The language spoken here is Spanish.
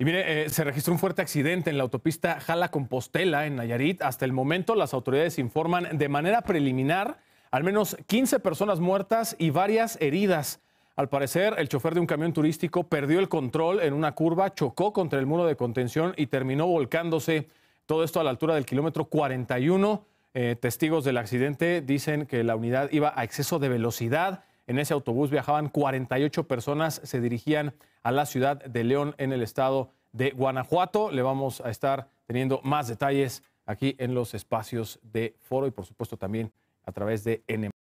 Y mire, eh, se registró un fuerte accidente en la autopista Jala Compostela, en Nayarit. Hasta el momento, las autoridades informan de manera preliminar al menos 15 personas muertas y varias heridas. Al parecer, el chofer de un camión turístico perdió el control en una curva, chocó contra el muro de contención y terminó volcándose. Todo esto a la altura del kilómetro 41. Eh, testigos del accidente dicen que la unidad iba a exceso de velocidad en ese autobús viajaban 48 personas, se dirigían a la ciudad de León en el estado de Guanajuato. Le vamos a estar teniendo más detalles aquí en los espacios de foro y por supuesto también a través de NM.